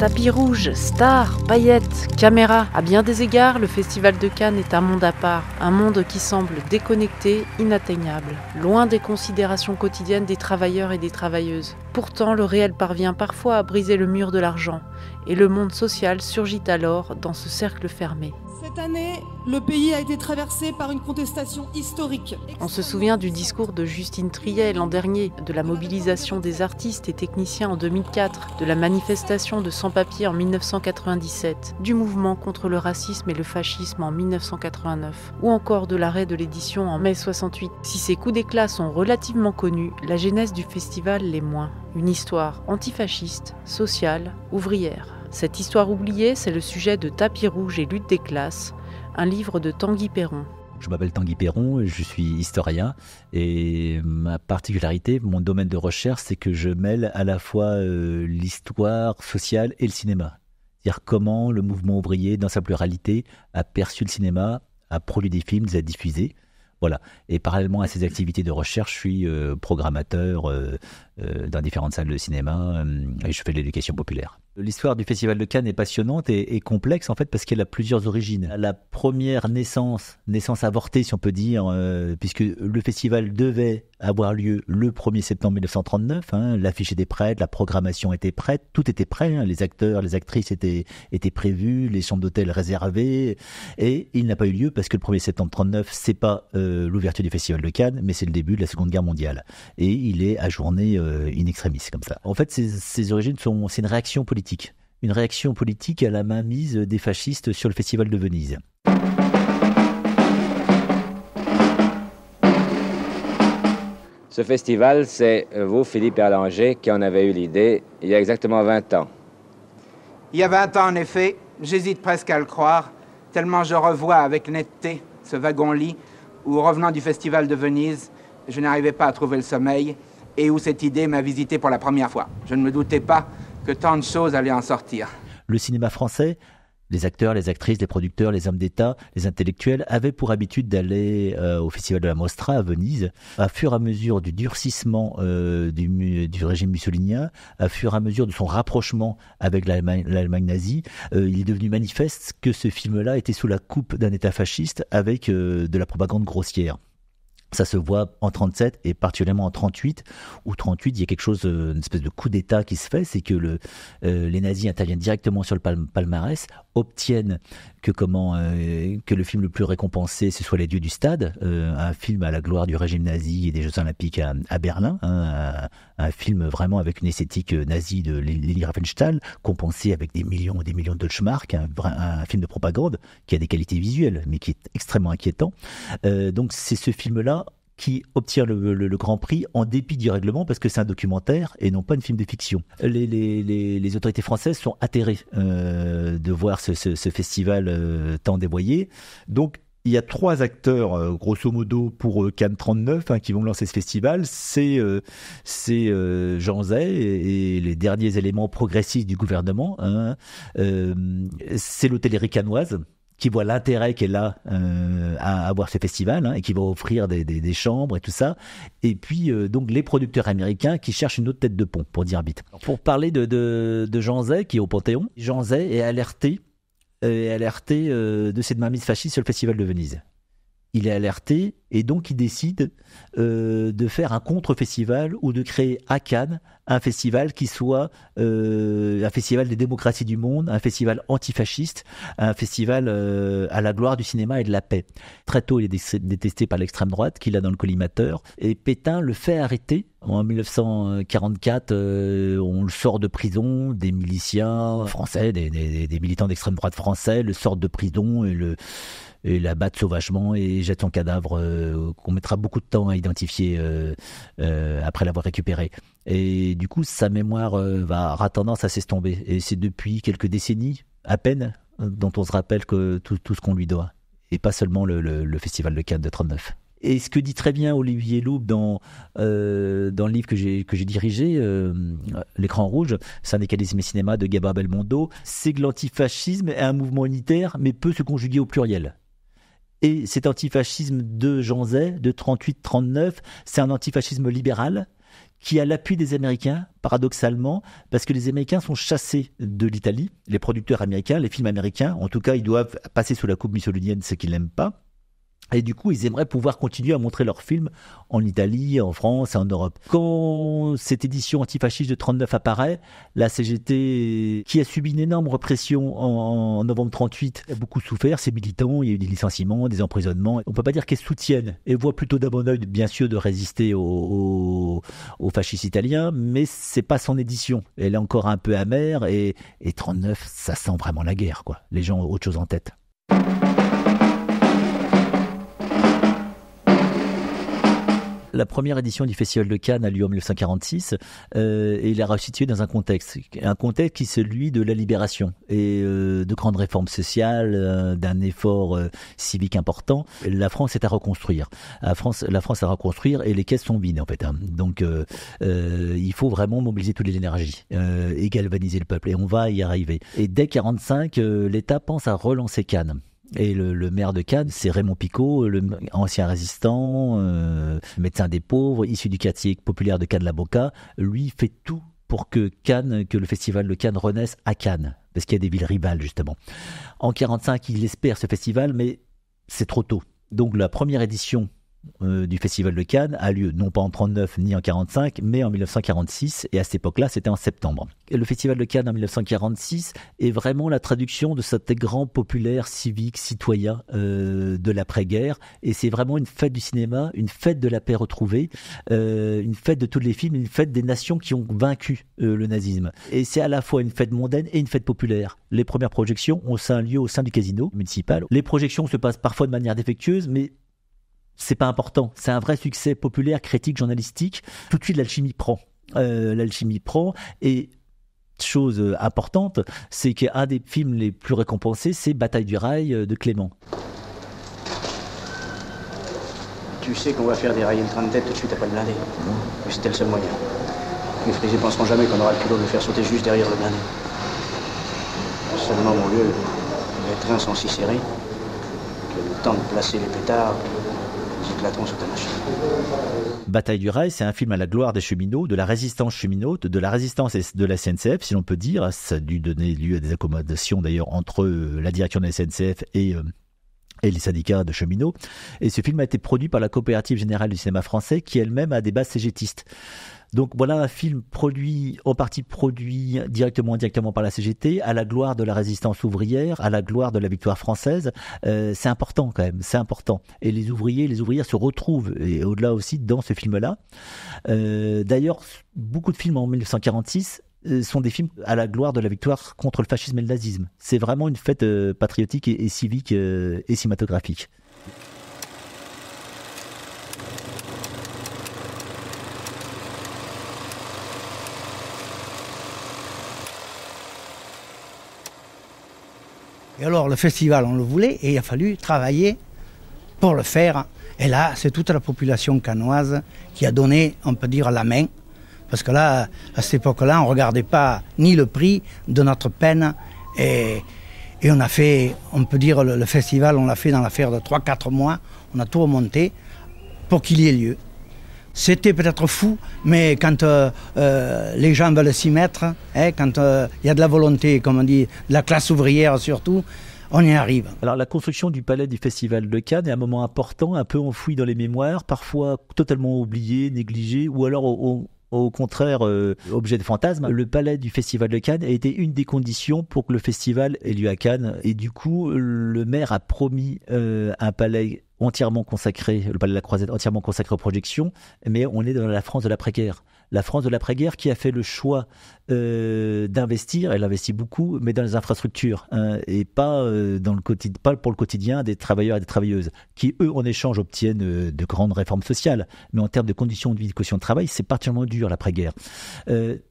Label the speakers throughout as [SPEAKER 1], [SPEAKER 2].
[SPEAKER 1] Tapis rouge, stars, paillettes, caméras. À bien des égards, le Festival de Cannes est un monde à part, un monde qui semble déconnecté, inatteignable, loin des considérations quotidiennes des travailleurs et des travailleuses. Pourtant, le réel parvient parfois à briser le mur de l'argent, et le monde social surgit alors dans ce cercle fermé. Cette année, le pays a été traversé par une contestation historique. On se souvient du discours de Justine Triet l'an dernier, de la mobilisation des artistes et techniciens en 2004, de la manifestation de sans-papiers en 1997, du mouvement contre le racisme et le fascisme en 1989, ou encore de l'arrêt de l'édition en mai 68. Si ces coups d'éclat sont relativement connus, la genèse du festival l'est moins. Une histoire antifasciste, sociale, ouvrière. Cette histoire oubliée, c'est le sujet de Tapis rouge et lutte des classes, un livre de Tanguy Perron. Je m'appelle Tanguy Perron, je suis historien et ma particularité, mon domaine de recherche, c'est que je mêle à la fois euh, l'histoire sociale et le cinéma. C'est-à-dire comment le mouvement ouvrier, dans sa pluralité, a perçu le cinéma, a produit des films, les a diffusés. Voilà. Et parallèlement à ces activités de recherche, je suis euh, programmateur euh, dans différentes salles de cinéma et je fais de l'éducation populaire. L'histoire du Festival de Cannes est passionnante et, complexe en fait parce qu'elle a plusieurs origines. La première naissance, naissance avortée si on peut dire, euh, puisque le festival devait avoir lieu le 1er septembre 1939. Hein. L'affiche était prête, la programmation était prête, tout était prêt. Hein. les acteurs, les actrices étaient, étaient prévus, les chambres d'hôtel réservées. Et il n'a pas eu lieu parce que le 1er septembre 1939, c'est pas euh, l'ouverture du Festival de Cannes, mais c'est le début de la Seconde Guerre mondiale. Et il est ajourné euh, in extremis, comme ça. En fait, ses, ses origines sont, c'est une réaction politique. Une réaction politique à la mainmise des fascistes sur le Festival de Venise. Ce festival, c'est euh, vous, Philippe Erlanger, qui en avez eu l'idée il y a exactement 20 ans. Il y a 20 ans, en effet, j'hésite presque à le croire, tellement je revois avec netteté ce wagon-lit où, revenant du festival de Venise, je n'arrivais pas à trouver le sommeil et où cette idée m'a visité pour la première fois. Je ne me doutais pas que tant de choses allaient en sortir. Le cinéma français les acteurs, les actrices, les producteurs, les hommes d'État, les intellectuels avaient pour habitude d'aller euh, au Festival de la Mostra à Venise. À fur et à mesure du durcissement euh, du, régime mussolinien, à fur et à mesure de son rapprochement avec l'Allemagne nazie, euh, il est devenu manifeste que ce film-là était sous la coupe d'un État fasciste avec de la propagande grossière. Ça se voit en 37 et particulièrement en 38, où 38, il y a quelque chose, une espèce de coup d'État qui se fait, c'est que les nazis interviennent directement sur le palmarès obtiennent que comment euh, que le film le plus récompensé ce soit Les Dieux du Stade, euh, un film à la gloire du régime nazi et des Jeux Olympiques à, Berlin, hein, un, film vraiment avec une esthétique euh, nazie de Lili Riefenstahl, compensé avec des millions et des millions de Deutschmark, un, film de propagande qui a des qualités visuelles mais qui est extrêmement inquiétant. donc c'est ce film-là qui obtient le, Grand Prix en dépit du règlement parce que c'est un documentaire et non pas une film de fiction. Les, autorités françaises sont atterrées euh, de voir ce, festival euh, tant dévoyé. Donc il y a trois acteurs, euh, grosso modo, pour Cannes 39 hein, qui vont lancer ce festival. C'est Jean Zay et, les derniers éléments progressistes du gouvernement. Hein. c'est l'hôtellerie cannoise qui voit l'intérêt qu'elle a là euh, à, avoir ce festival hein, et qui va offrir des, chambres et tout ça. Et puis euh, donc les producteurs américains qui cherchent une autre tête de pont, pour dire vite. Pour parler de, Jean Zay qui est au Panthéon, Jean Zay est alerté euh, est alerté de cette mainmise fasciste sur le festival de Venise il est alerté et donc il décide euh, de faire un contre-festival ou de créer à Cannes un festival qui soit euh, un festival des démocraties du monde, un festival antifasciste, un festival euh, à la gloire du cinéma et de la paix. Très tôt, il est détesté par l'extrême droite qu'il a dans le collimateur et Pétain le fait arrêter. En 1944, on le sort de prison, des miliciens français, des, des militants d'extrême droite français le sortent de prison et le et la batte sauvagement et jette son cadavre euh, qu'on mettra beaucoup de temps à identifier euh, euh, après l'avoir récupéré. Et du coup, sa mémoire va, aura tendance à s'estomper. Et c'est depuis quelques décennies, à peine, dont on se rappelle que tout, ce qu'on lui doit. Et pas seulement le, Festival de Cannes de 39. Et ce que dit très bien Olivier loup dans, dans le livre que j'ai, dirigé, L'écran rouge, Syndicalisme et cinéma de Gabriel Belmondo, c'est que l'antifascisme est un mouvement unitaire mais peut se conjuguer au pluriel. Et cet antifascisme de Jean Zay, de 38-39, c'est un antifascisme libéral qui a l'appui des Américains, paradoxalement, parce que les Américains sont chassés de l'Italie, les producteurs américains, les films américains, en tout cas, ils doivent passer sous la coupe mussolinienne, ce qu'ils n'aiment pas. Et du coup, ils aimeraient pouvoir continuer à montrer leurs films en Italie, en France et en Europe. Quand cette édition antifasciste de 39 apparaît, la CGT, qui a subi une énorme répression en, novembre 38, a beaucoup souffert. Ses militants, il y a eu des licenciements, des emprisonnements. On peut pas dire qu'elles soutiennent et voit plutôt d'un bon oeil, bien sûr, de résister aux, au, fascistes italiens, mais c'est pas son édition. Elle est encore un peu amère et, et 39, ça sent vraiment la guerre, quoi. Les gens ont autre chose en tête. La première édition du Festival de Cannes a lieu en 1946 euh, et il est restitué dans un contexte, un contexte qui est celui de la libération et euh, de grandes réformes sociales, euh, d'un effort civique important. La France est à reconstruire. La France, la France à reconstruire et les caisses sont vides en fait. Hein. Donc il faut vraiment mobiliser toutes les énergies et galvaniser le peuple et on va y arriver. Et dès 45, l'État pense à relancer Cannes. Et le, maire de Cannes, c'est Raymond Picot, le ancien résistant, euh, médecin des pauvres, issu du quartier populaire de Cannes-la bocca Lui fait tout pour que Cannes, que le festival de Cannes renaisse à Cannes, parce qu'il y a des villes rivales justement. En 45, il espère ce festival, mais c'est trop tôt. Donc la première édition euh, du Festival de Cannes a lieu non pas en 39 ni en 45, mais en 1946, et à cette époque-là, c'était en septembre. le Festival de Cannes en 1946 est vraiment la traduction de cet grand populaire civique citoyen euh, de l'après-guerre, et c'est vraiment une fête du cinéma, une fête de la paix retrouvée, euh, une fête de tous les films, une fête des nations qui ont vaincu le nazisme. Et c'est à la fois une fête mondaine et une fête populaire. Les premières projections ont un lieu au sein du casino municipal. Les projections se passent parfois de manière défectueuse, mais c'est pas important. C'est un vrai succès populaire, critique, journalistique. Tout de suite, l'alchimie prend. Euh, l'alchimie prend et chose importante, c'est qu'un des films les plus récompensés, c'est Bataille du rail de Clément. Tu sais qu'on va faire des dérailler le train de tête tout de suite après le blindé. Mais c'était le seul moyen. Les frisés penseront jamais qu'on aura le culot de le faire sauter juste derrière le blindé. Seulement, mon lieu, les trains sont si serrés que le temps de placer les pétards Bataille du rail, c'est un film à la gloire des cheminots, de la résistance cheminote, de la résistance de la SNCF, si l'on peut dire. Ça a dû donner lieu à des accommodations d'ailleurs entre euh, la direction de la SNCF et euh, et les syndicats de cheminots. Et ce film a été produit par la Coopérative Générale du Cinéma Français, qui elle-même a des bases cégétistes. Donc voilà un film produit, en partie produit directement indirectement par la CGT, à la gloire de la résistance ouvrière, à la gloire de la victoire française. Euh, c'est important quand même, c'est important. Et les ouvriers, les ouvrières se retrouvent, et au-delà aussi, dans ce film-là. Euh, d'ailleurs, beaucoup de films en 1946 euh, sont des films à la gloire de la victoire contre le fascisme et le nazisme. C'est vraiment une fête euh, patriotique et, civique euh, et cinématographique. Et alors le festival, on le voulait et il a fallu travailler pour le faire. Et là, c'est toute la population canoise qui a donné, on peut dire, la main parce que là, à cette époque-là, on ne regardait pas ni le prix de notre peine. Et, on a fait, on peut dire, le, festival, on l'a fait dans l'affaire de 3-4 mois. On a tout remonté pour qu'il y ait lieu. C'était peut-être fou, mais quand euh, euh, les gens veulent s'y mettre, hein, quand euh, il y a de la volonté, comme on dit, de la classe ouvrière surtout, on y arrive. Alors la construction du palais du Festival de Cannes est un moment important, un peu enfoui dans les mémoires, parfois totalement oublié, négligé, ou alors on, au contraire euh, objet de fantasme. Le palais du Festival de Cannes a été une des conditions pour que le festival ait lieu à Cannes. Et du coup, le maire a promis euh, un palais entièrement consacré, le palais de la Croisette entièrement consacré aux projections, mais on est dans la France de l'après-guerre. La France de l'après-guerre qui a fait le choix euh, d'investir, elle investit beaucoup, mais dans les infrastructures hein, et pas, euh, dans le pas pour le quotidien des travailleurs et des travailleuses, qui eux en échange obtiennent euh, de grandes réformes sociales. Mais en termes de conditions de vie, de caution de travail, c'est particulièrement dur l'après-guerre.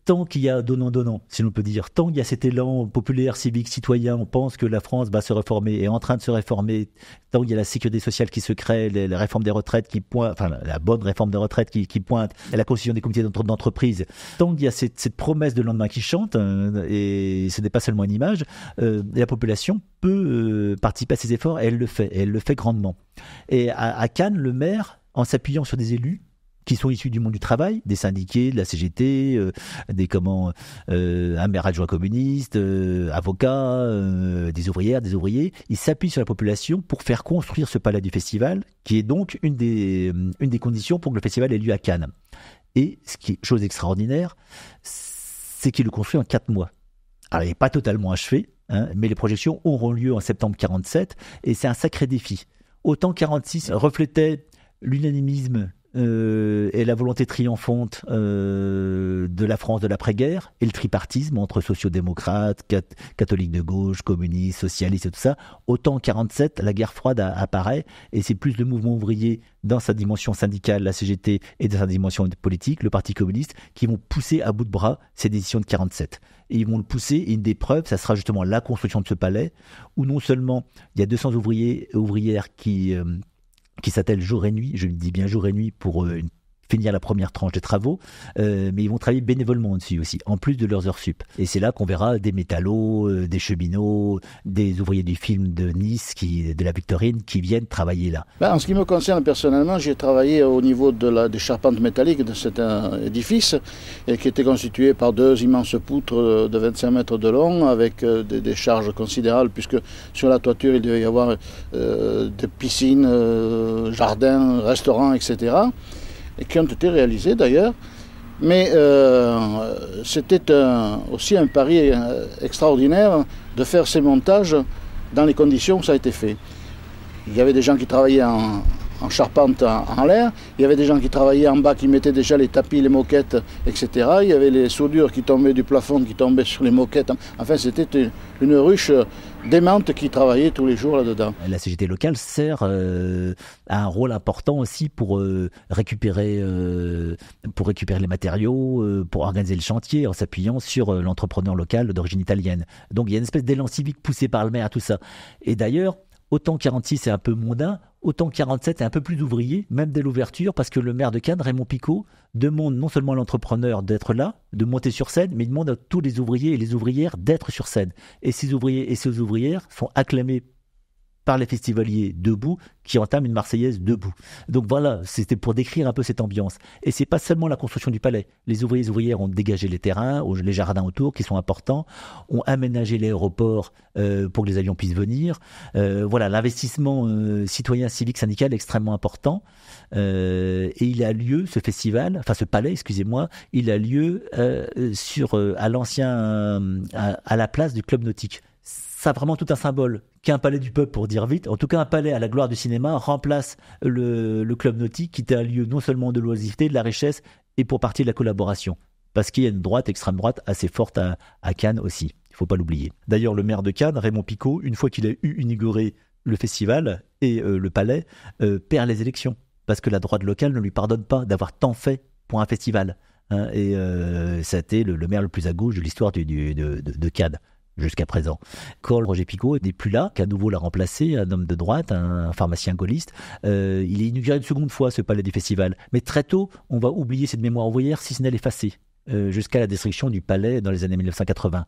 [SPEAKER 1] tant qu'il y a donnant-donnant, si l'on peut dire, tant qu'il y a cet élan populaire, civique, citoyen, on pense que la France va se réformer, et est en train de se réformer, tant qu'il y a la sécurité sociale qui se crée, la réformes des retraites qui pointent, enfin la bonne réforme des retraites qui, pointe, la constitution des comités d'entreprise, tant qu'il y a cette, cette promesse de lendemain qui chante, euh, et ce n'est pas seulement une image, euh, la population peut euh, participer à ces efforts, et elle le fait, elle le fait grandement. Et à, Cannes, le maire, en s'appuyant sur des élus, qui sont issus du monde du travail, des syndiqués, de la CGT, des comment, un maire adjoint communiste, avocat, des ouvrières, des ouvriers. il s'appuie sur la population pour faire construire ce palais du festival, qui est donc une des, une des conditions pour que le festival ait lieu à Cannes. Et ce qui est chose extraordinaire, c'est qu'il le construit en quatre mois. Alors, il n'est pas totalement achevé, hein, mais les projections auront lieu en septembre 47, et c'est un sacré défi. Autant 46 reflétait l'unanimisme euh, et la volonté triomphante euh, de la France de l'après-guerre et le tripartisme entre sociodémocrates, démocrates catholiques de gauche, communistes, socialistes et tout ça, autant en 47, la guerre froide apparaît et c'est plus le mouvement ouvrier dans sa dimension syndicale, la CGT et dans sa dimension politique, le Parti communiste, qui vont pousser à bout de bras ces décisions de 47. Et ils vont le pousser, et une des preuves, ça sera justement la construction de ce palais, où non seulement il y a 200 ouvriers ouvrières qui, euh, qui s'appelle Jour et Nuit, je dis bien Jour et Nuit pour euh, une finir la première tranche des travaux, euh, mais ils vont travailler bénévolement dessus aussi, en plus de leurs heures sup. Et c'est là qu'on verra des métallos, euh, des cheminots, des ouvriers du film de Nice, qui, de la Victorine, qui viennent travailler là. Bah, en ce qui me concerne personnellement, j'ai travaillé au niveau de la, des charpentes métalliques de cet euh, édifice, qui était constitué par deux immenses poutres de 25 mètres de long, avec des, des, charges considérables, puisque sur la toiture, il devait y avoir des piscines, jardins, restaurants, etc et qui ont été réalisés d'ailleurs. Mais euh, c'était aussi un pari euh, extraordinaire de faire ces montages dans les conditions où ça a été fait. Il y avait des gens qui travaillaient en, charpente en, l'air, il y avait des gens qui travaillaient en bas, qui mettaient déjà les tapis, les moquettes, etc. Il y avait les soudures qui tombaient du plafond, qui tombaient sur les moquettes. Enfin, c'était une ruche des mentes qui travaillaient tous les jours là-dedans. La CGT locale sert à euh, un rôle important aussi pour euh, récupérer euh, pour récupérer les matériaux, pour organiser le chantier en s'appuyant sur l'entrepreneur local d'origine italienne. Donc il y a une espèce d'élan civique poussé par le maire à tout ça. Et d'ailleurs, Autant 46 est un peu mondain, autant 47 est un peu plus ouvrier, même dès l'ouverture, parce que le maire de Cannes, Raymond Picot, demande non seulement à l'entrepreneur d'être là, de monter sur scène, mais il demande à tous les ouvriers et les ouvrières d'être sur scène. Et ces ouvriers et ces ouvrières sont acclamés par les festivaliers debout qui entament une Marseillaise debout. Donc voilà, c'était pour décrire un peu cette ambiance. Et c'est pas seulement la construction du palais. Les ouvriers et ouvrières ont dégagé les terrains, les jardins autour qui sont importants, ont aménagé l'aéroport euh, pour que les avions puissent venir. Euh, voilà, l'investissement euh, citoyen, civique, syndical est extrêmement important. et il a lieu ce festival, enfin ce palais, excusez-moi, il a lieu sur à l'ancien à la place du club nautique ça vraiment tout un symbole qu'un palais du peuple, pour dire vite. En tout cas, un palais à la gloire du cinéma remplace le, club nautique, qui était un lieu non seulement de l'oisiveté, de la richesse, et pour partie de la collaboration. Parce qu'il y a une droite, extrême droite, assez forte à, Cannes aussi. Il faut pas l'oublier. D'ailleurs, le maire de Cannes, Raymond Picot, une fois qu'il a eu inauguré le festival et euh, le palais, euh, perd les élections. Parce que la droite locale ne lui pardonne pas d'avoir tant fait pour un festival. Hein. et euh, ça a été le, maire le plus à gauche de l'histoire de, de Cannes jusqu'à présent. Cole, Roger Picot n'est plus là, qu'à nouveau l'a remplacé, un homme de droite, un pharmacien gaulliste. Euh, il est inauguré une seconde fois ce palais des festivals. Mais très tôt, on va oublier cette mémoire ouvrière, si ce n'est l'effacer, euh, jusqu'à la destruction du palais dans les années 1980.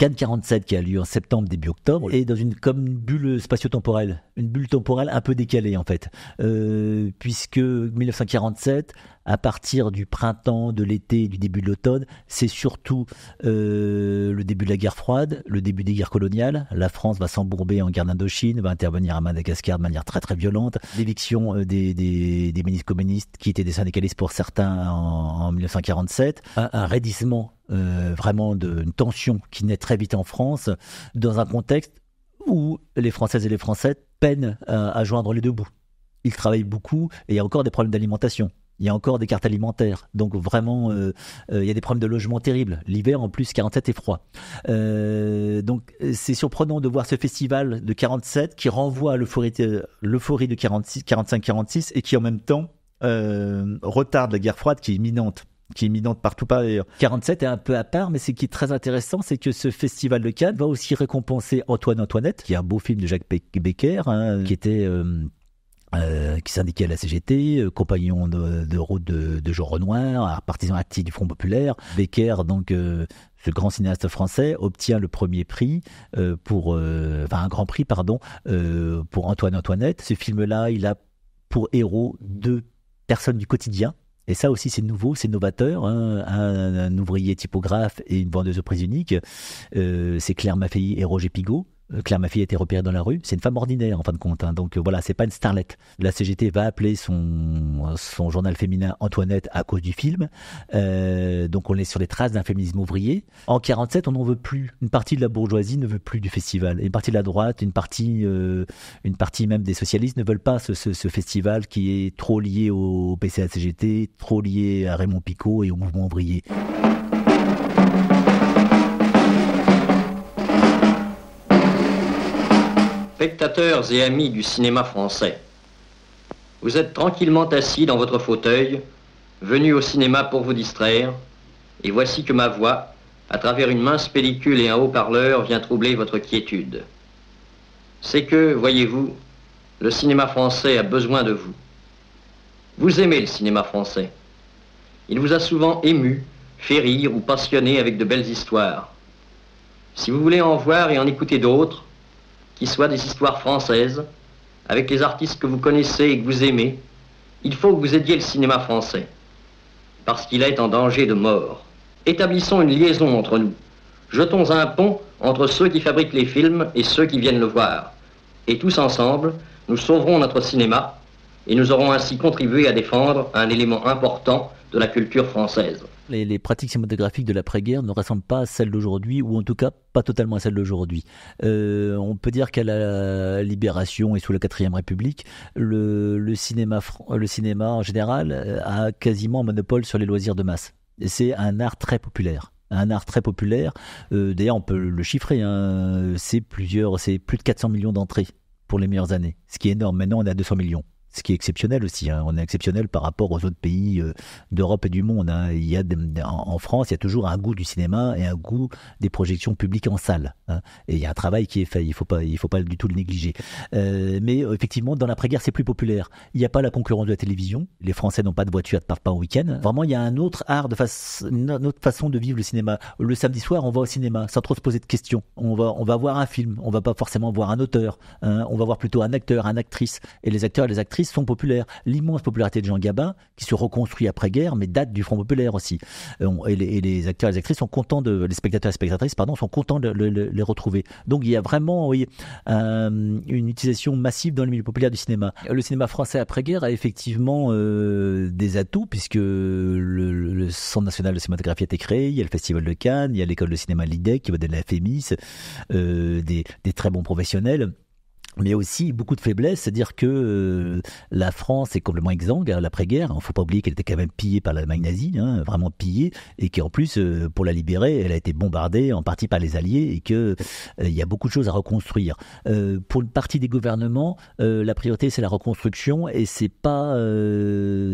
[SPEAKER 1] Cannes 47 qui a lieu en septembre, début octobre, et dans une comme bulle spatio-temporelle, une bulle temporelle un peu décalée en fait, euh, puisque 1947 à partir du printemps, de l'été, du début de l'automne, c'est surtout euh, le début de la guerre froide, le début des guerres coloniales. La France va s'embourber en guerre d'Indochine, va intervenir à Madagascar de manière très très violente. L'éviction euh, des, des, ministres communistes qui étaient des syndicalistes pour certains en, 1947. un, raidissement euh, vraiment d'une tension qui naît très vite en France, dans un contexte où les Françaises et les Français peinent à joindre les deux bouts. Ils travaillent beaucoup et il y a encore des problèmes d'alimentation il y a encore des cartes alimentaires. Donc vraiment, euh, euh, il y a des problèmes de logement terribles. L'hiver, en plus, 47 est froid. Euh, donc c'est surprenant de voir ce festival de 47 qui renvoie à l'euphorie de 45-46 et qui en même temps retarde la guerre froide qui est imminente qui est imminente partout par ailleurs. 47 est un peu à part, mais ce qui est très intéressant, c'est que ce festival de Cannes va aussi récompenser Antoine Antoinette, qui est un beau film de Jacques Becker, hein, qui était euh, qui syndiquait à la CGT, euh, compagnon de, de, route de, Jean Renoir, partisan actif du Front Populaire. Becker, donc euh, ce grand cinéaste français, obtient le premier prix pour, enfin un grand prix pardon, pour Antoine Antoinette. Ce film-là, il a pour héros deux personnes du quotidien. Et ça aussi, c'est nouveau, c'est novateur. Hein. Un, ouvrier typographe et une vendeuse aux unique uniques. c'est Claire Maffei et Roger Pigot euh, Claire, ma fille a été repérée dans la rue. C'est une femme ordinaire, en fin de compte. Hein. Donc euh, voilà, c'est pas une starlette. La CGT va appeler son, son journal féminin Antoinette à cause du film. Euh, donc on est sur les traces d'un féminisme ouvrier. En 47, on n'en veut plus. Une partie de la bourgeoisie ne veut plus du festival. Une partie de la droite, une partie, une partie même des socialistes ne veulent pas ce, festival qui est trop lié au PCA-CGT, trop lié à Raymond Picot et au mouvement ouvrier. Spectateurs et amis du cinéma français, vous êtes tranquillement assis dans votre fauteuil, venu au cinéma pour vous distraire, et voici que ma voix, à travers une mince pellicule et un haut-parleur, vient troubler votre quiétude. C'est que, voyez-vous, le cinéma français a besoin de vous. Vous aimez le cinéma français. Il vous a souvent ému, fait rire ou passionné avec de belles histoires. Si vous voulez en voir et en écouter d'autres, qui soit des histoires françaises, avec les artistes que vous connaissez et que vous aimez, il faut que vous aidiez le cinéma français, parce qu'il est en danger de mort. Établissons une liaison entre nous. Jetons un pont entre ceux qui fabriquent les films et ceux qui viennent le voir. Et tous ensemble, nous sauverons notre cinéma et nous aurons ainsi contribué à défendre un élément important de la culture française les, pratiques cinématographiques de l'après-guerre ne ressemblent pas à celles d'aujourd'hui, ou en tout cas pas totalement à celles d'aujourd'hui. Euh, on peut dire qu'à la Libération et sous la Quatrième République, le, cinéma, en général euh, a quasiment un monopole sur les loisirs de masse. C'est un art très populaire un art très populaire. Euh, d'ailleurs, on peut le chiffrer. Hein, c'est plusieurs, c'est plus de 400 millions d'entrées pour les meilleures années, ce qui est énorme. Maintenant, on est à 200 millions ce qui est exceptionnel aussi. Hein. On est exceptionnel par rapport aux autres pays euh, d'Europe et du monde. Hein. Il y a en, France, il y a toujours un goût du cinéma et un goût des projections publiques en salle. Hein. Et il y a un travail qui est fait. Il faut pas, il faut pas du tout le négliger. Euh, mais euh, effectivement, dans l'après-guerre, c'est plus populaire. Il n'y a pas la concurrence de la télévision. Les Français n'ont pas de voiture, ne partent pas au week-end. Vraiment, il y a un autre art de face, une autre façon de vivre le cinéma. Le samedi soir, on va au cinéma sans trop se poser de questions. On va, on va voir un film. On va pas forcément voir un auteur. On va voir plutôt un acteur, une actrice. Et les acteurs, et les actrices sont populaires, L'immense popularité de Jean Gabin, qui se reconstruit après-guerre, mais date du Front populaire aussi. Euh, et les, acteurs et les actrices sont contents de, les spectateurs et spectatrices, pardon, sont contents de, les retrouver. Donc il y a vraiment, euh, une utilisation massive dans le milieu populaire du cinéma. Le cinéma français après-guerre a effectivement euh, des atouts, puisque le, Centre national de cinématographie a été créé, il y a le Festival de Cannes, il y a l'école de cinéma LIDEC qui va donner la FEMIS, des très bons professionnels mais aussi beaucoup de faiblesses, c'est-à-dire que euh, la France est complètement exsangue à hein, l'après-guerre. Il hein, ne faut pas oublier qu'elle était quand même pillée par l'Allemagne nazie, hein, vraiment pillée, et qu'en plus, euh, pour la libérer, elle a été bombardée en partie par les Alliés, et qu'il euh, il y a beaucoup de choses à reconstruire. pour une partie des gouvernements, la priorité c'est la reconstruction, et c'est pas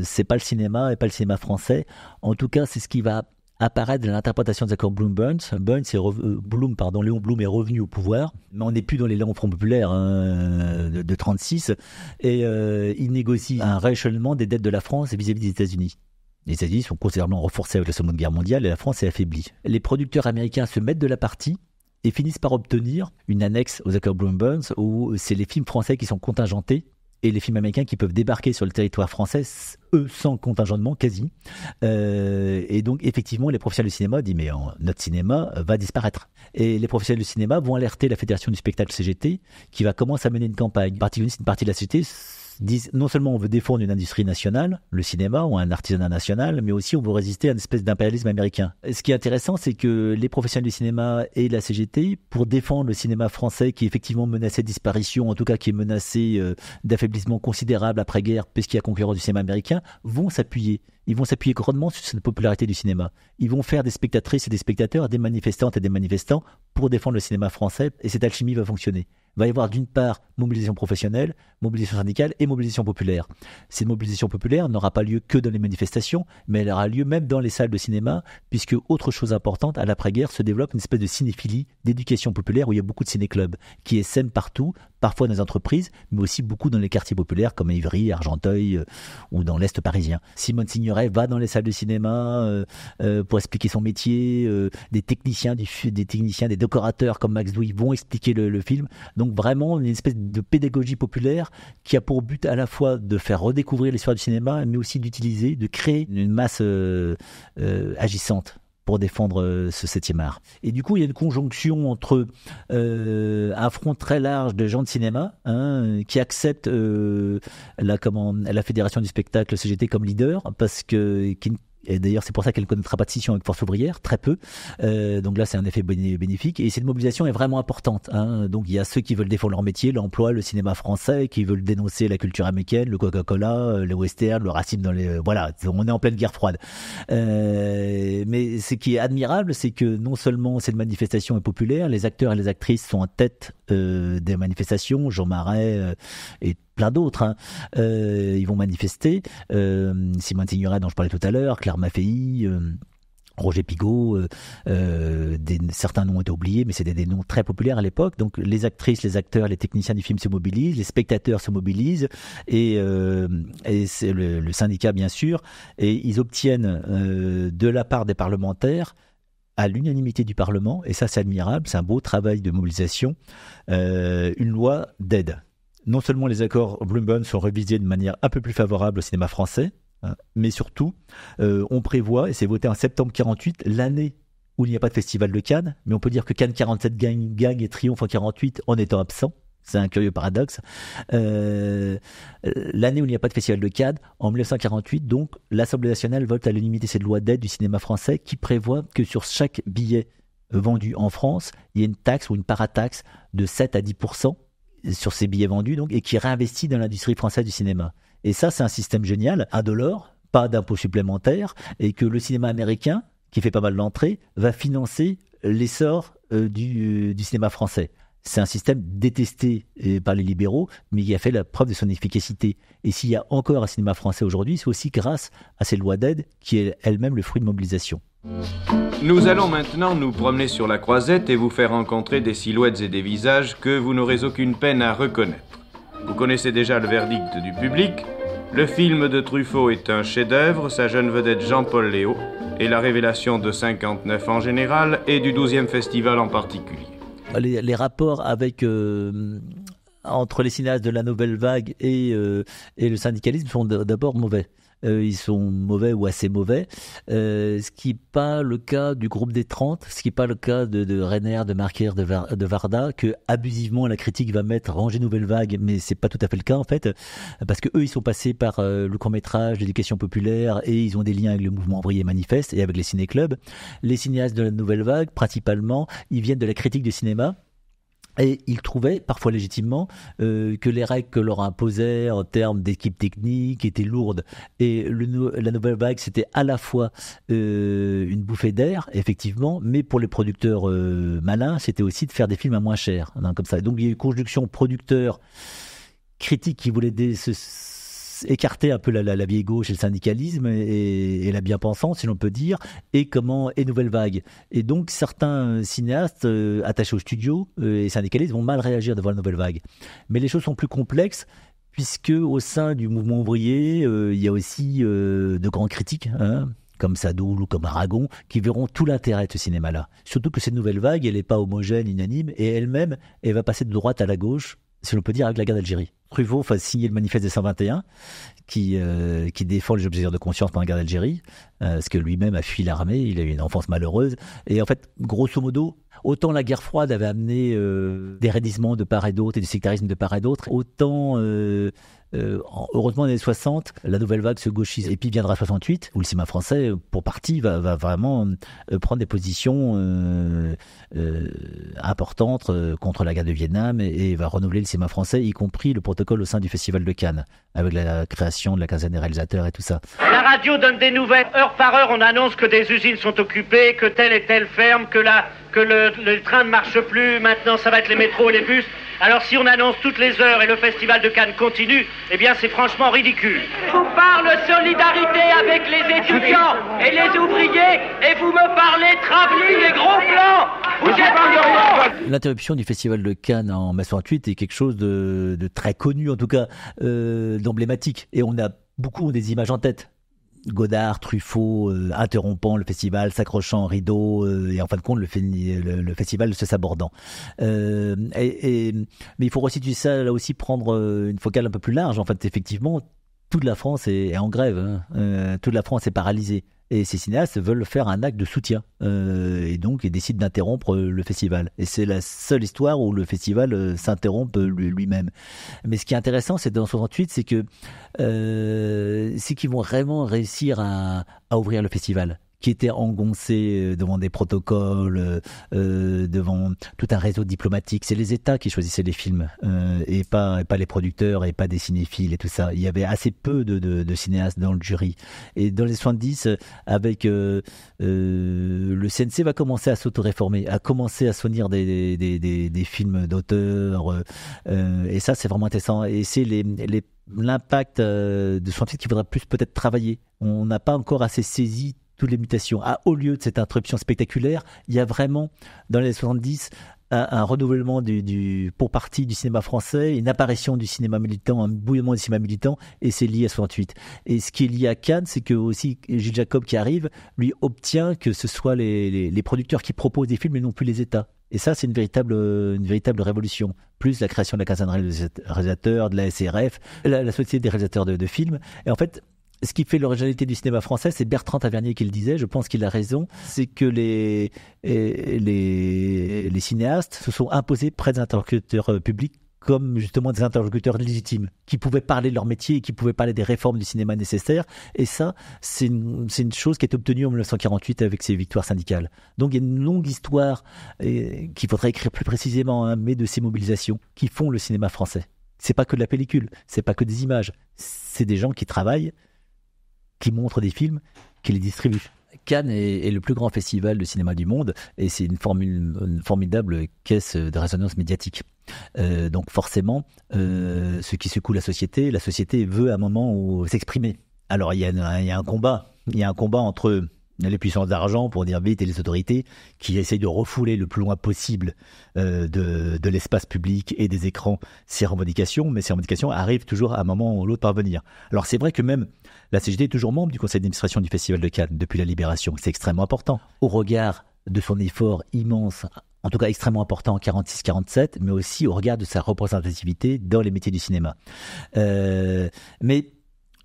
[SPEAKER 1] c'est pas le cinéma et pas le cinéma français. En tout cas, c'est ce qui va apparaît dans l'interprétation de accords Bloom-Burns. Burns euh, Bloom, pardon, Léon Bloom est revenu au pouvoir, mais on n'est plus dans les langues Front populaire hein, de, 1936. 36, et euh, il négocie un rééchelonnement des dettes de la France vis-à-vis des États-Unis. Les États-Unis sont considérablement renforcés avec la Seconde Guerre mondiale et la France est affaiblie. Les producteurs américains se mettent de la partie et finissent par obtenir une annexe aux accords Bloom-Burns où c'est les films français qui sont contingentés et les films américains qui peuvent débarquer sur le territoire français, eux, sans contingentement, quasi. Euh, et donc, effectivement, les professionnels du cinéma disent, mais en, notre cinéma euh, va disparaître. Et les professionnels du cinéma vont alerter la Fédération du spectacle CGT, qui va commencer à mener une campagne. Une partie de la CGT disent non seulement on veut défendre une industrie nationale, le cinéma ou un artisanat national, mais aussi on veut résister à une espèce d'impérialisme américain. ce qui est intéressant, c'est que les professionnels du cinéma et la CGT, pour défendre le cinéma français qui effectivement menacé de disparition, en tout cas qui est menacé euh, d'affaiblissement considérable après-guerre, puisqu'il y a concurrence du cinéma américain, vont s'appuyer ils vont s'appuyer grandement sur cette popularité du cinéma. Ils vont faire des spectatrices et des spectateurs, des manifestantes et des manifestants pour défendre le cinéma français et cette alchimie va fonctionner. Il va y avoir d'une part mobilisation professionnelle, mobilisation syndicale et mobilisation populaire. Cette mobilisation populaire n'aura pas lieu que dans les manifestations, mais elle aura lieu même dans les salles de cinéma, puisque autre chose importante, à l'après-guerre se développe une espèce de cinéphilie, d'éducation populaire où il y a beaucoup de ciné-clubs qui scène partout, parfois dans les entreprises, mais aussi beaucoup dans les quartiers populaires comme Ivry, Argenteuil euh, ou dans l'Est parisien. Simone Signor va dans les salles de cinéma euh, euh, pour expliquer son métier. Euh, des techniciens, des, techniciens, des décorateurs comme Max Douy vont expliquer le, film. Donc vraiment une espèce de pédagogie populaire qui a pour but à la fois de faire redécouvrir l'histoire du cinéma, mais aussi d'utiliser, de créer une masse agissante pour défendre euh, ce septième art. Et du coup, il y a une conjonction entre euh, un front très large de gens de cinéma hein, qui acceptent euh, la, comment, la fédération du spectacle CGT comme leader parce que qui ne et d'ailleurs, c'est pour ça qu'elle ne connaîtra pas de scission avec Force ouvrière, très peu. Euh, donc là, c'est un effet bénéfique. Et cette mobilisation est vraiment importante. Hein. Donc il y a ceux qui veulent défendre leur métier, l'emploi, le cinéma français, qui veulent dénoncer la culture américaine, le Coca-Cola, euh, le western, le racisme dans les. Voilà, on est en pleine guerre froide. Euh, mais ce qui est admirable, c'est que non seulement cette manifestation est populaire, les acteurs et les actrices sont en tête des manifestations. Jean Marais est plein d'autres. Hein. Euh, ils vont manifester. Euh, Simone Signoret, dont je parlais tout à l'heure, Claire Maffei. Euh, Roger Pigot, certains noms ont été oubliés, mais c'était des noms très populaires à l'époque. Donc les actrices, les acteurs, les techniciens du film se mobilisent, les spectateurs se mobilisent, et, c'est le, syndicat bien sûr, et ils obtiennent de la part des parlementaires à l'unanimité du Parlement, et ça c'est admirable, c'est un beau travail de mobilisation, une loi d'aide non seulement les accords Bloomberg sont révisés de manière un peu plus favorable au cinéma français, hein, mais surtout, euh, on prévoit, et c'est voté en septembre 48, l'année où il n'y a pas de festival de Cannes, mais on peut dire que Cannes 47 gagne, et triomphe en 48 en étant absent. C'est un curieux paradoxe. Euh, euh, l'année où il n'y a pas de festival de Cannes, en 1948, donc, l'Assemblée nationale vote à l'unanimité cette loi d'aide du cinéma français qui prévoit que sur chaque billet vendu en France, il y a une taxe ou une parataxe de 7 à 10 sur ses billets vendus et qui réinvestit dans l'industrie française du cinéma. Et ça, c'est un système génial, à pas d'impôts supplémentaires, et que le cinéma américain, qui fait pas mal d'entrées, va financer l'essor euh, du, du cinéma français. C'est un système détesté euh, par les libéraux, mais qui a fait la preuve de son efficacité. Et s'il y a encore un cinéma français aujourd'hui, c'est aussi grâce à ces lois d'aide qui est elle-même le fruit de mobilisation. Nous allons maintenant nous promener sur la croisette et vous faire rencontrer des silhouettes et des visages que vous n'aurez aucune peine à reconnaître. Vous connaissez déjà le verdict du public. Le film de Truffaut est un chef-d'œuvre, sa jeune vedette Jean-Paul Léo et la révélation de 59 en général et du 12e festival en particulier. Les, rapports euh, entre les cinéastes de la nouvelle vague et euh, le syndicalisme sont d'abord mauvais. Euh, ils sont mauvais ou assez mauvais, euh, ce qui n'est pas le cas du groupe des 30, ce qui n'est pas le cas de, de Renner, de Marquer, de, de, Varda, que abusivement la critique va mettre Ranger Nouvelle Vague, mais c'est pas tout à fait le cas en fait, parce que eux ils sont passés par euh, le court-métrage, l'éducation populaire, et ils ont des liens avec le mouvement ouvrier Manifeste, et avec les ciné-clubs. Les cinéastes de la Nouvelle Vague, principalement, ils viennent de la critique du cinéma, et ils trouvaient, parfois légitimement, euh, que les règles que leur imposait en termes d'équipe technique étaient lourdes. Et le, la nouvelle vague, c'était à la fois euh, une bouffée d'air, effectivement, mais pour les producteurs euh, malins, c'était aussi de faire des films à moins cher, hein, comme ça. Donc il y a eu une conjonction producteur critique qui voulait... des, écarter un peu la, la, vieille gauche et le syndicalisme et, la bien-pensance, si l'on peut dire, et comment et nouvelle vague. Et donc certains cinéastes euh, attachés au studio euh, et syndicalistes vont mal réagir devant la nouvelle vague. Mais les choses sont plus complexes puisque au sein du mouvement ouvrier, euh, il y a aussi de grands critiques. Hein, comme Sadoul ou comme Aragon, qui verront tout l'intérêt de ce cinéma-là. Surtout que cette nouvelle vague, elle n'est pas homogène, unanime, et elle-même, elle va passer de droite à la gauche, si l'on peut dire, avec la guerre d'Algérie. Truffaut a signé le manifeste des 121 qui, euh, qui défend les objectifs de conscience pendant la guerre d'Algérie, euh, parce que lui-même a fui l'armée, il a eu une enfance malheureuse. Et en fait, grosso modo, autant la guerre froide avait amené euh, des raidissements de part et d'autre et du sectarisme de part et d'autre, autant euh, heureusement, en 60, la nouvelle vague se gauchise. Et puis viendra 68, où le cinéma français, euh, pour partie, va, vraiment euh, prendre des positions importantes contre la guerre de Vietnam et, va renouveler le cinéma français, y compris le protocole au sein du Festival de Cannes, avec la création de la quinzaine des réalisateurs et tout ça. La radio donne des nouvelles. Heure par heure, on annonce que des usines sont occupées, que telle et telle ferme, que, la, que le, le train ne marche plus. Maintenant, ça va être les métros et les bus. Alors si on annonce toutes les heures et le festival de Cannes continue, eh bien c'est franchement ridicule. Vous parle solidarité avec les étudiants et les ouvriers et vous me parlez travelling et gros plans. L'interruption du festival de Cannes en mai 68 est quelque chose de, très connu, en tout cas euh, d'emblématique. Et on a beaucoup des images en tête Godard, Truffaut euh, interrompant le festival, s'accrochant au rideau euh, et en fin de compte le, festival se sabordant. Euh, mais il faut ça aussi prendre une focale un peu plus large. En fait, effectivement, toute la France est, en grève, hein. toute la France est paralysée et ces cinéastes veulent faire un acte de soutien euh, et donc ils décident d'interrompre euh, le festival. Et c'est la seule histoire où le festival euh, s'interrompt lui-même. Mais ce qui est intéressant, c'est dans 68, c'est que c'est qu'ils vont vraiment réussir à ouvrir le festival qui étaient engoncés euh, devant des protocoles, euh, euh, devant tout un réseau diplomatique. C'est les États qui choisissaient les films et pas et pas les producteurs et pas des cinéphiles et tout ça. Il y avait assez peu de, cinéastes dans le jury. Et dans les 70, avec le CNC va commencer à s'auto-réformer, à commencer à soigner des, films d'auteurs. et ça, c'est vraiment intéressant. Et c'est les, l'impact de son qui faudra plus peut-être travailler. On n'a pas encore assez saisi toutes les mutations. Ah, au lieu de cette interruption spectaculaire, il y a vraiment, dans les 70, un, un renouvellement du, pour partie du cinéma français, une apparition du cinéma militant, un bouillonnement du cinéma militant, et c'est lié à 68. Et ce qui est lié à Cannes, c'est que aussi Gilles Jacob qui arrive, lui obtient que ce soit les, producteurs qui proposent des films et non plus les États. Et ça, c'est une véritable, une véritable révolution. Plus la création de la quinzaine de réalisateurs, de la SRF, la, Société des réalisateurs de, de films. Et en fait, ce qui fait l'originalité du cinéma français, c'est Bertrand Tavernier qui le disait, je pense qu'il a raison, c'est que les, les, cinéastes se sont imposés près des interlocuteurs euh, publics comme justement des interlocuteurs légitimes, qui pouvaient parler de leur métier et qui pouvaient parler des réformes du cinéma nécessaires. Et ça, c'est une, chose qui est obtenue en 1948 avec ces victoires syndicales. Donc il y a une longue histoire qu'il faudrait écrire plus précisément, hein, mais de ces mobilisations qui font le cinéma français. C'est pas que de la pellicule, c'est pas que des images, c'est des gens qui travaillent qui montre des films, qui les distribue. Cannes est, le plus grand festival de cinéma du monde et c'est une, formidable caisse de résonance médiatique. Euh, donc forcément, euh, ce qui secoue la société, la société veut à un moment s'exprimer. Alors il y, il y a un combat, il y a un combat entre les puissances d'argent, pour dire vite, et les autorités qui essayent de refouler le plus loin possible euh, de, l'espace public et des écrans ces revendications, mais ces revendications arrivent toujours à un moment ou l'autre parvenir. Alors c'est vrai que même la CGT est toujours membre du conseil d'administration du Festival de Cannes depuis la libération, c'est extrêmement important. Au regard de son effort immense, en tout cas extrêmement important en 46-47, mais aussi au regard de sa représentativité dans les métiers du cinéma. Euh, mais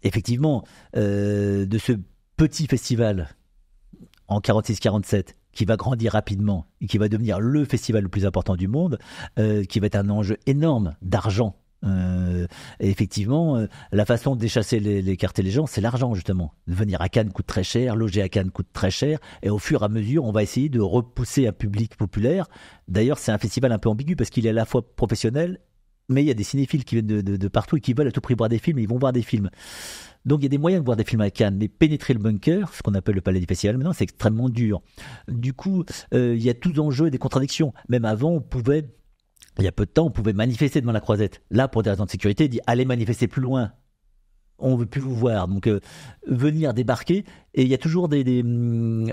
[SPEAKER 1] effectivement, euh, de ce petit festival en 46-47 qui va grandir rapidement et qui va devenir le festival le plus important du monde, euh, qui va être un enjeu énorme d'argent. Euh, effectivement, euh, la façon de déchasser les, cartes et les gens, c'est l'argent justement. Venir à Cannes coûte très cher, loger à Cannes coûte très cher, et au fur et à mesure, on va essayer de repousser un public populaire. D'ailleurs, c'est un festival un peu ambigu parce qu'il est à la fois professionnel mais il y a des cinéphiles qui viennent de, partout et qui veulent à tout prix voir des films, et ils vont voir des films. Donc il y a des moyens de voir des films à Cannes, mais pénétrer le bunker, ce qu'on appelle le palais du festival maintenant, c'est extrêmement dur. Du coup, euh, il y a tout enjeu et des contradictions. Même avant, on pouvait, il y a peu de temps, on pouvait manifester devant la croisette. Là, pour des raisons de sécurité, il dit allez manifester plus loin, on veut plus vous voir. Donc euh, venir débarquer, et il y a toujours des, des hum,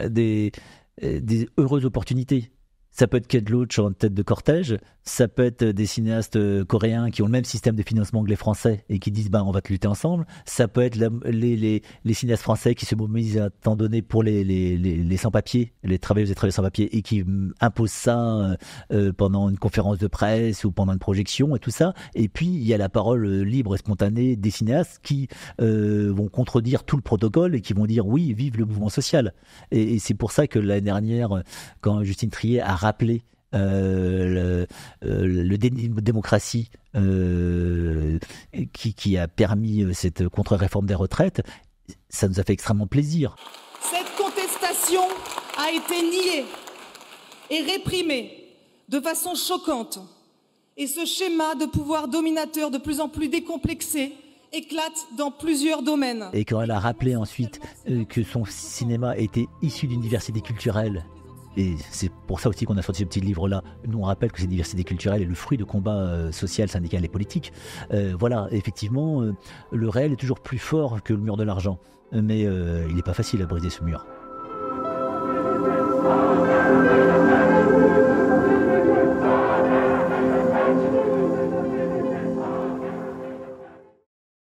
[SPEAKER 1] euh, heureuses opportunités ça peut être Ked Loach en tête de cortège, ça peut être euh, des cinéastes euh, coréens qui ont le même système de financement que les Français et qui disent bah, on va te lutter ensemble, ça peut être les, cinéastes français qui se mobilisent à temps donné pour les, les, sans-papiers, les travailleurs et travailleurs sans-papiers et qui mm, imposent ça euh, pendant une conférence de presse ou pendant une projection et tout ça. Et puis il y a la parole libre et spontanée des cinéastes qui vont contredire tout le protocole et qui vont dire oui, vive le mouvement social. Et, et c'est pour ça que l'année dernière, quand Justine Trier a Rappeler euh, le, euh, déni de démocratie euh, qui, qui, a permis cette contre-réforme des retraites, ça nous a fait extrêmement plaisir. Cette contestation a été niée et réprimée de façon choquante. Et ce schéma de pouvoir dominateur de plus en plus décomplexé éclate dans plusieurs domaines. Et quand elle a rappelé ensuite que son cinéma était issu d'une diversité culturelle et c'est pour ça aussi qu'on a sorti ce petit livre-là. Nous, on rappelle que cette diversité culturelle est le fruit de combats euh, social, syndical et politique. Euh, voilà, effectivement, euh, le réel est toujours plus fort que le mur de l'argent. Mais il n'est pas facile à briser ce mur.